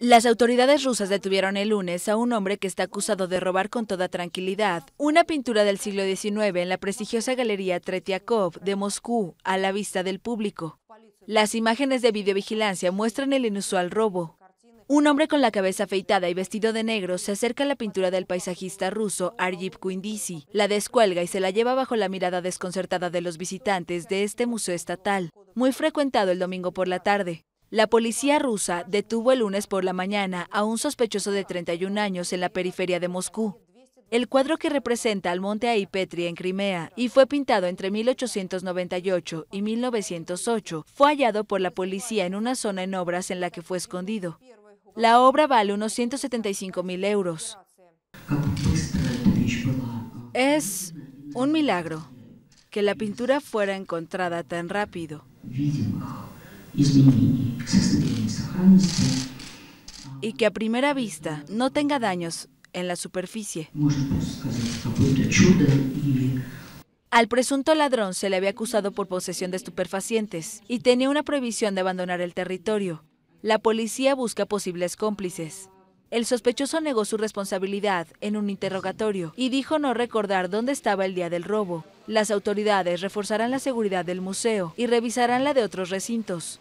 Las autoridades rusas detuvieron el lunes a un hombre que está acusado de robar con toda tranquilidad una pintura del siglo XIX en la prestigiosa Galería Tretiakov de Moscú, a la vista del público. Las imágenes de videovigilancia muestran el inusual robo. Un hombre con la cabeza afeitada y vestido de negro se acerca a la pintura del paisajista ruso Arjib Kuindisi, la descuelga y se la lleva bajo la mirada desconcertada de los visitantes de este museo estatal muy frecuentado el domingo por la tarde. La policía rusa detuvo el lunes por la mañana a un sospechoso de 31 años en la periferia de Moscú. El cuadro que representa al monte Aipetri en Crimea y fue pintado entre 1898 y 1908 fue hallado por la policía en una zona en obras en la que fue escondido. La obra vale unos 175 mil euros. Es un milagro que la pintura fuera encontrada tan rápido y que a primera vista no tenga daños en la superficie. Al presunto ladrón se le había acusado por posesión de estupefacientes y tenía una prohibición de abandonar el territorio. La policía busca posibles cómplices. El sospechoso negó su responsabilidad en un interrogatorio y dijo no recordar dónde estaba el día del robo. Las autoridades reforzarán la seguridad del museo y revisarán la de otros recintos.